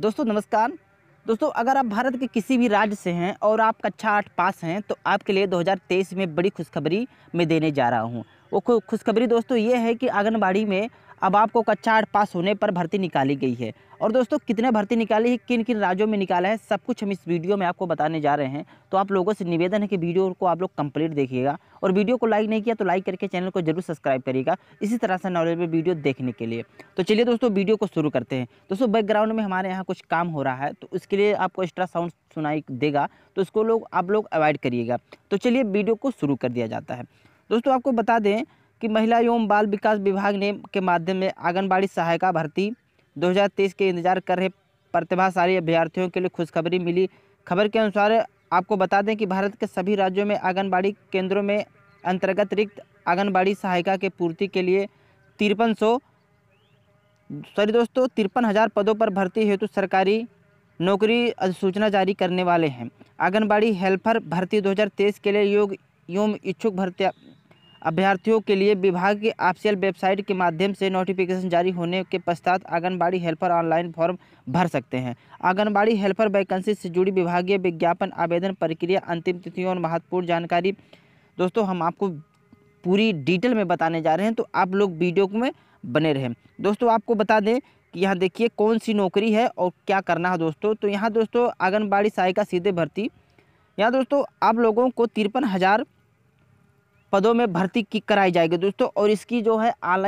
दोस्तों नमस्कार दोस्तों अगर आप भारत के किसी भी राज्य से हैं और आप कक्षा आठ पास हैं तो आपके लिए 2023 में बड़ी खुशखबरी मैं देने जा रहा हूँ वो खुशखबरी दोस्तों ये है कि आंगनबाड़ी में अब आपको कक्षा आठ पास होने पर भर्ती निकाली गई है और दोस्तों कितने भर्ती निकाली है किन किन राज्यों में निकाला है सब कुछ हम इस वीडियो में आपको बताने जा रहे हैं तो आप लोगों से निवेदन है कि वीडियो को आप लोग कंप्लीट देखिएगा और वीडियो को लाइक नहीं किया तो लाइक करके चैनल को जरूर सब्सक्राइब करिएगा इसी तरह से नॉलेज वीडियो देखने के लिए तो चलिए दोस्तों वीडियो को शुरू करते हैं दोस्तों बैकग्राउंड में हमारे यहाँ कुछ काम हो रहा है तो उसके लिए आपको एक्स्ट्रा साउंड सुनाई देगा तो उसको लोग आप लोग अवॉइड करिएगा तो चलिए वीडियो को शुरू कर दिया जाता है दोस्तों आपको बता दें कि महिला एवं बाल विकास विभाग ने के माध्यम में आंगनबाड़ी सहायिका भर्ती 2023 के इंतजार कर रहे प्रतिभाशाली अभ्यर्थियों के लिए खुशखबरी मिली खबर के अनुसार आपको बता दें कि भारत के सभी राज्यों में आंगनबाड़ी केंद्रों में अंतर्गत रिक्त आंगनबाड़ी सहायिका के पूर्ति के लिए तिरपन सौ सॉरी दोस्तों तिरपन हज़ार पदों पर भर्ती हेतु सरकारी नौकरी अधिसूचना जारी करने वाले हैं आंगनबाड़ी हेल्पर भर्ती 2023 के लिए योग एवं इच्छुक भर्ती अभ्यर्थियों के लिए विभाग की ऑफिशियल वेबसाइट के माध्यम से नोटिफिकेशन जारी होने के पश्चात आंगनबाड़ी हेल्पर ऑनलाइन फॉर्म भर सकते हैं आंगनबाड़ी हेल्पर वैकेंसी से जुड़ी विभागीय विज्ञापन आवेदन प्रक्रिया अंतिम तिथियों और महत्वपूर्ण जानकारी दोस्तों हम आपको पूरी डिटेल में बताने जा रहे हैं तो आप लोग वीडियो में बने रहें दोस्तों आपको बता दें कि यहाँ देखिए कौन सी नौकरी है और क्या करना है दोस्तों तो यहाँ दोस्तों आंगनबाड़ी सहायिका सीधे भर्ती यहाँ दोस्तों आप लोगों को तिरपन हज़ार पदों में भर्ती की कराई जाएगी दोस्तों और इसकी जो है ऑनलाइन